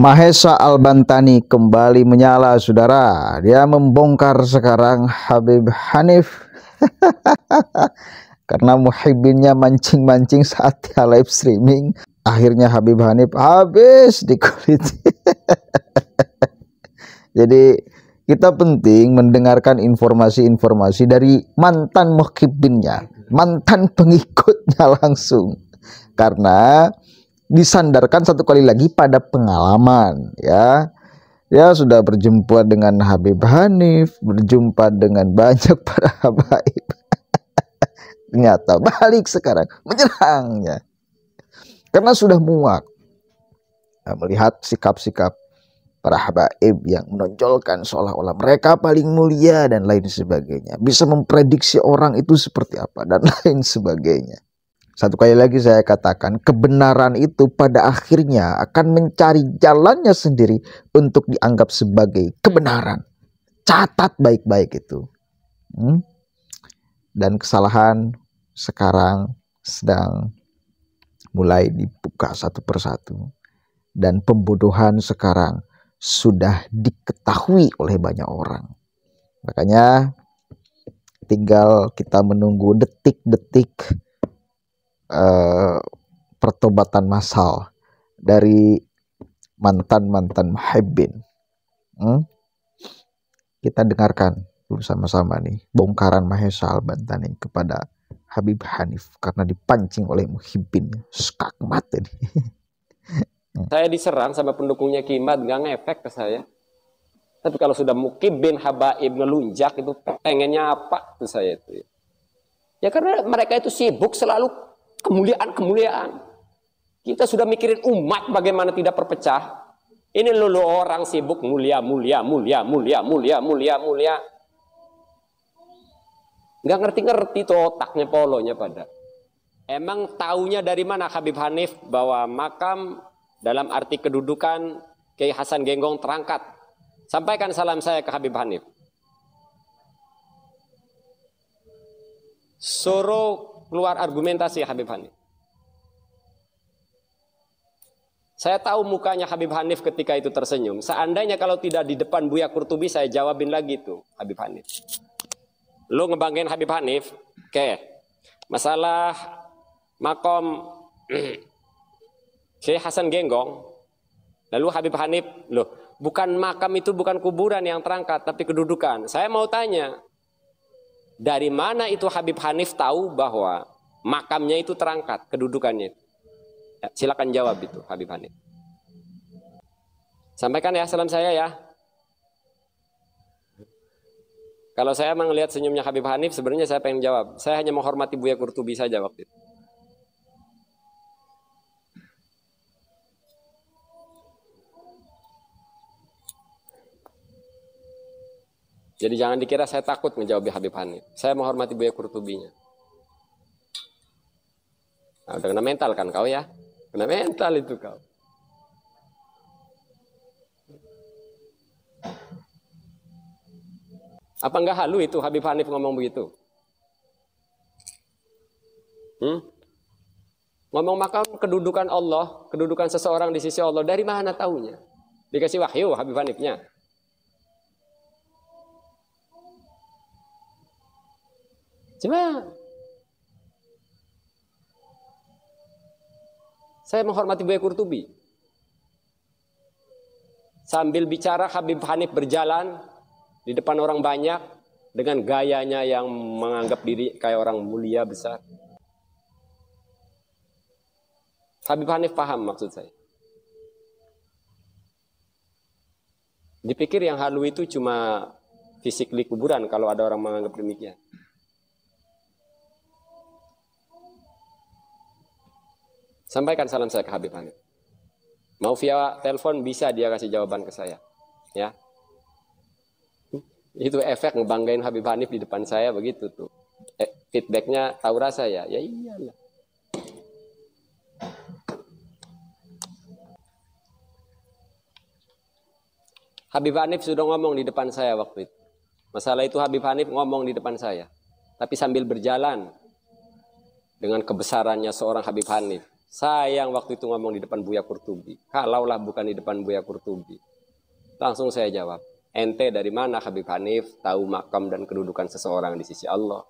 Mahesa Albantani kembali menyala saudara dia membongkar sekarang Habib Hanif karena muhibinnya mancing-mancing saat dia live streaming akhirnya Habib Hanif habis di kulit. jadi kita penting mendengarkan informasi-informasi dari mantan muhibinnya mantan pengikutnya langsung karena disandarkan satu kali lagi pada pengalaman ya ya sudah berjumpa dengan Habib Hanif berjumpa dengan banyak para habaib ternyata balik sekarang menyerangnya karena sudah muak nah, melihat sikap-sikap para habaib yang menonjolkan seolah-olah mereka paling mulia dan lain sebagainya bisa memprediksi orang itu seperti apa dan lain sebagainya satu kali lagi saya katakan, kebenaran itu pada akhirnya akan mencari jalannya sendiri untuk dianggap sebagai kebenaran. Catat baik-baik itu. Hmm? Dan kesalahan sekarang sedang mulai dibuka satu persatu. Dan pembodohan sekarang sudah diketahui oleh banyak orang. Makanya tinggal kita menunggu detik-detik Eh, pertobatan massal dari mantan-mantan muhibbin. Hmm? Kita dengarkan dulu sama-sama nih bongkaran Mahesa Al-Bantani kepada Habib Hanif karena dipancing oleh muhibbin skakmat ini. saya diserang sama pendukungnya Kimat nggak ngefek ke saya. Tapi kalau sudah Mukib bin Habaib ngelunjak itu pengennya apa tuh saya itu. Ya? ya karena mereka itu sibuk selalu kemuliaan-kemuliaan. Kita sudah mikirin umat bagaimana tidak perpecah Ini lulu orang sibuk mulia, mulia, mulia, mulia, mulia, mulia, mulia. Nggak ngerti-ngerti tuh otaknya polonya pada. Emang taunya dari mana Habib Hanif bahwa makam dalam arti kedudukan Kiai Hasan Genggong terangkat. Sampaikan salam saya ke Habib Hanif. Suruh keluar argumentasi Habib Hanif. Saya tahu mukanya Habib Hanif ketika itu tersenyum. Seandainya kalau tidak di depan Buya Kurtubi, saya jawabin lagi itu Habib Hanif. Lo ngebanggain Habib Hanif, oke. Masalah makom Syekh Hasan Genggong, lalu Habib Hanif, loh, bukan makam itu bukan kuburan yang terangkat, tapi kedudukan. Saya mau tanya, dari mana itu Habib Hanif tahu bahwa makamnya itu terangkat, kedudukannya? Ya, silakan jawab itu Habib Hanif. Sampaikan ya salam saya ya. Kalau saya melihat senyumnya Habib Hanif, sebenarnya saya pengen jawab. Saya hanya menghormati Buya Kurtubi saja waktu itu. Jadi jangan dikira saya takut menjawab Habib Hanif. Saya menghormati Buya Kurtubinya. Nah, udah kena mental kan kau ya? Kena mental itu kau. Apa enggak halu itu Habib Hanif ngomong begitu? Hmm? Ngomong makam kedudukan Allah, kedudukan seseorang di sisi Allah, dari mana taunya? Dikasih wahyu Habib Hanifnya. Cuma saya menghormati Buya Kurtubi. Sambil bicara Habib Hanif berjalan di depan orang banyak dengan gayanya yang menganggap diri kayak orang mulia besar. Habib Hanif paham maksud saya. Dipikir yang halu itu cuma fisik kuburan kalau ada orang menganggap demikian. Sampaikan salam saya ke Habib Hanif. Mau via telepon bisa dia kasih jawaban ke saya. Ya. Itu efek ngebanggain Habib Hanif di depan saya begitu tuh. Eh, feedbacknya tahu rasa ya. Ya iyalah. Habib Hanif sudah ngomong di depan saya waktu itu. Masalah itu Habib Hanif ngomong di depan saya. Tapi sambil berjalan dengan kebesarannya seorang Habib Hanif. Sayang waktu itu ngomong di depan Buya Kurtubi. Kalaulah bukan di depan Buya Kurtubi. Langsung saya jawab, ente dari mana Habib Hanif tahu makam dan kedudukan seseorang di sisi Allah?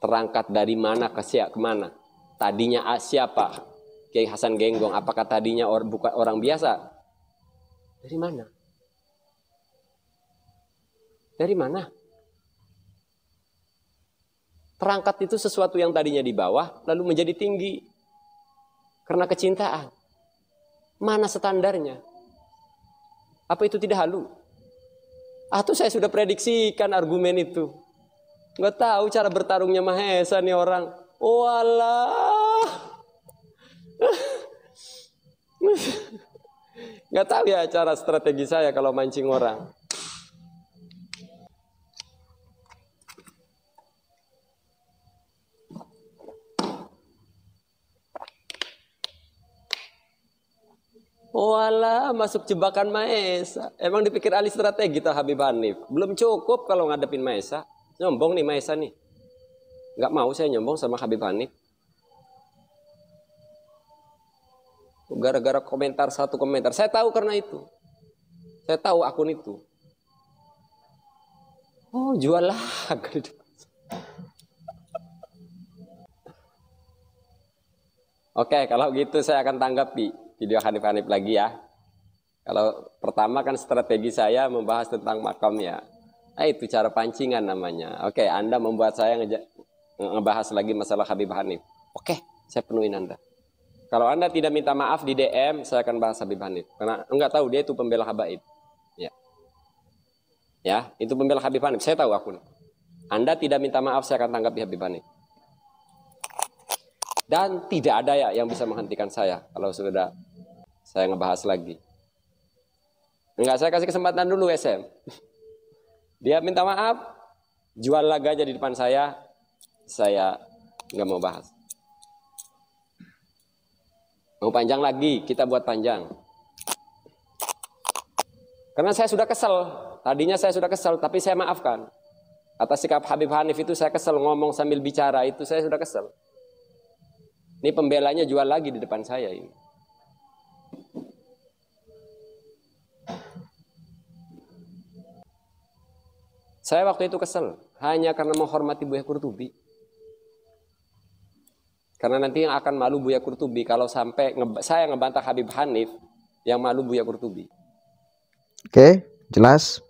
Terangkat dari mana ke siap kemana? Tadinya Asia siapa? Kiai Hasan Genggong. Apakah tadinya or, bukan orang biasa? Dari mana? Dari mana? perangkat itu sesuatu yang tadinya di bawah lalu menjadi tinggi karena kecintaan. Mana standarnya? Apa itu tidak halu? Atau saya sudah prediksikan argumen itu. Nggak tahu cara bertarungnya Mahesa nih orang. Walah. Oh, Nggak tahu ya cara strategi saya kalau mancing orang. Wala oh, masuk jebakan Maesa. Emang dipikir ahli strategi tuh Habib Hanif. Belum cukup kalau ngadepin Maesa. Nyombong nih Maesa nih. Gak mau saya nyombong sama Habib Hanif. Gara-gara komentar satu komentar. Saya tahu karena itu. Saya tahu akun itu. Oh jual lah. Oke kalau gitu saya akan tanggapi video Hanif-Hanif lagi ya. Kalau pertama kan strategi saya membahas tentang makam ya. Nah, itu cara pancingan namanya. Oke, Anda membuat saya nge ngebahas lagi masalah Habib Hanif. Oke, saya penuhin Anda. Kalau Anda tidak minta maaf di DM, saya akan bahas Habib Hanif. Karena enggak tahu dia itu pembela Habib. Ya. Ya, itu pembela Habib Hanif. Saya tahu akun. Anda tidak minta maaf, saya akan tanggapi Habib Hanif. Dan tidak ada ya yang bisa menghentikan saya kalau sudah saya ngebahas lagi. Enggak, saya kasih kesempatan dulu SM. Dia minta maaf, jual laga aja di depan saya, saya nggak mau bahas. Mau panjang lagi, kita buat panjang. Karena saya sudah kesel, tadinya saya sudah kesel, tapi saya maafkan. Atas sikap Habib Hanif itu saya kesel, ngomong sambil bicara itu saya sudah kesel. Ini pembelanya jual lagi di depan saya ini. Saya waktu itu kesel hanya karena menghormati Buya Kurtubi. Karena nanti yang akan malu Buya Kurtubi kalau sampai nge saya ngebantah Habib Hanif yang malu Buya Kurtubi. Oke, jelas.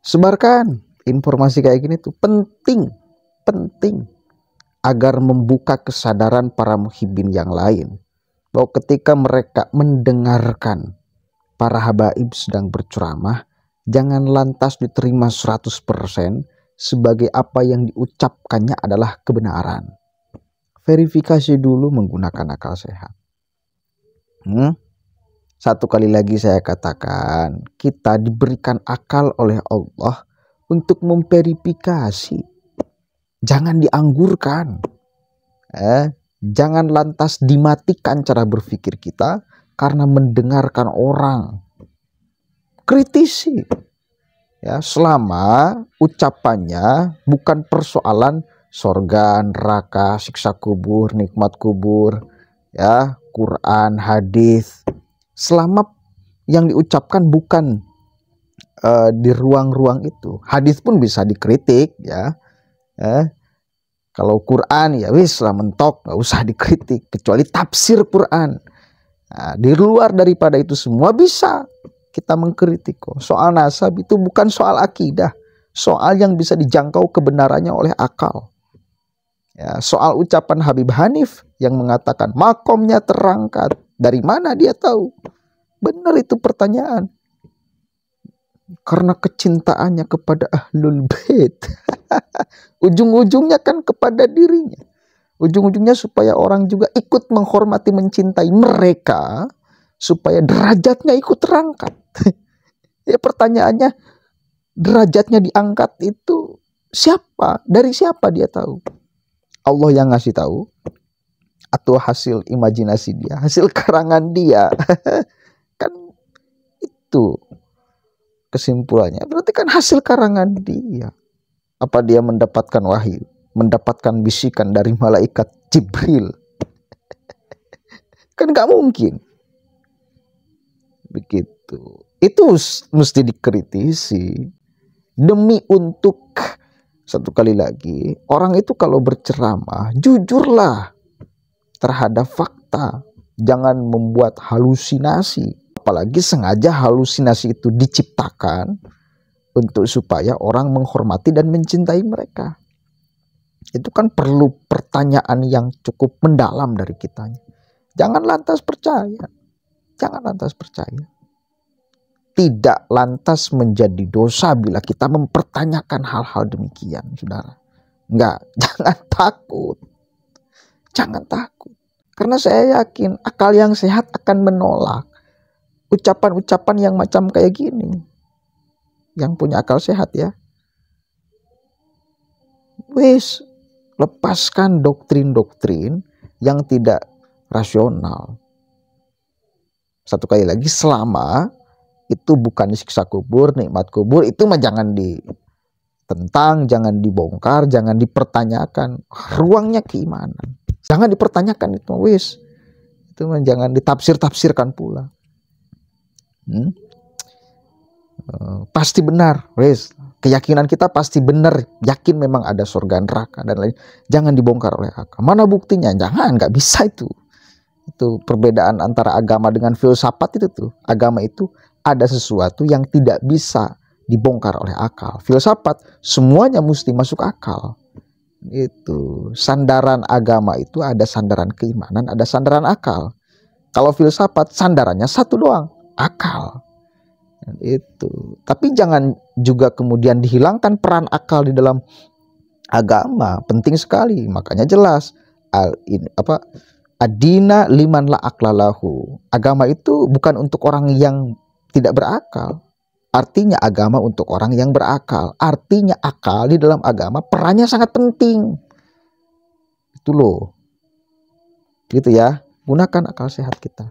Sebarkan informasi kayak gini tuh penting, penting agar membuka kesadaran para muhibin yang lain bahwa ketika mereka mendengarkan para habaib sedang berceramah jangan lantas diterima 100% sebagai apa yang diucapkannya adalah kebenaran. Verifikasi dulu menggunakan akal sehat. Hmm? Satu kali lagi saya katakan, kita diberikan akal oleh Allah untuk memverifikasi Jangan dianggurkan. Eh, jangan lantas dimatikan cara berpikir kita karena mendengarkan orang. Kritisi. Ya, selama ucapannya bukan persoalan sorga, neraka, siksa kubur, nikmat kubur, ya, Quran, hadis. Selama yang diucapkan bukan uh, di ruang-ruang itu. Hadis pun bisa dikritik ya eh, kalau Quran ya wis lah mentok nggak usah dikritik kecuali tafsir Quran nah, di luar daripada itu semua bisa kita mengkritik kok soal nasab itu bukan soal akidah soal yang bisa dijangkau kebenarannya oleh akal ya, soal ucapan Habib Hanif yang mengatakan makomnya terangkat dari mana dia tahu benar itu pertanyaan karena kecintaannya kepada ahlul bait Ujung-ujungnya kan kepada dirinya. Ujung-ujungnya supaya orang juga ikut menghormati, mencintai mereka. Supaya derajatnya ikut terangkat. ya pertanyaannya, derajatnya diangkat itu siapa? Dari siapa dia tahu? Allah yang ngasih tahu? Atau hasil imajinasi dia? Hasil karangan dia? kan itu kesimpulannya. Berarti kan hasil karangan dia apa dia mendapatkan wahyu, mendapatkan bisikan dari malaikat Jibril. kan nggak mungkin. Begitu. Itu mesti dikritisi demi untuk satu kali lagi orang itu kalau berceramah jujurlah terhadap fakta. Jangan membuat halusinasi, apalagi sengaja halusinasi itu diciptakan untuk supaya orang menghormati dan mencintai mereka. Itu kan perlu pertanyaan yang cukup mendalam dari kita. Jangan lantas percaya. Jangan lantas percaya. Tidak lantas menjadi dosa bila kita mempertanyakan hal-hal demikian, saudara. Enggak, jangan takut. Jangan takut. Karena saya yakin akal yang sehat akan menolak ucapan-ucapan yang macam kayak gini yang punya akal sehat ya wis lepaskan doktrin-doktrin yang tidak rasional satu kali lagi selama itu bukan siksa kubur nikmat kubur itu mah jangan tentang, jangan dibongkar jangan dipertanyakan ruangnya keimanan jangan dipertanyakan itu wis itu mah jangan ditafsir-tafsirkan pula hmm? pasti benar, wes keyakinan kita pasti benar, yakin memang ada surga neraka dan lain. Jangan dibongkar oleh akal. Mana buktinya? Jangan, nggak bisa itu. Itu perbedaan antara agama dengan filsafat itu tuh. Agama itu ada sesuatu yang tidak bisa dibongkar oleh akal. Filsafat semuanya mesti masuk akal. Itu sandaran agama itu ada sandaran keimanan, ada sandaran akal. Kalau filsafat sandarannya satu doang, akal. Kan itu tapi jangan juga kemudian dihilangkan peran akal di dalam agama penting sekali makanya jelas al in, apa adina liman la aklalahu agama itu bukan untuk orang yang tidak berakal artinya agama untuk orang yang berakal artinya akal di dalam agama perannya sangat penting itu loh gitu ya gunakan akal sehat kita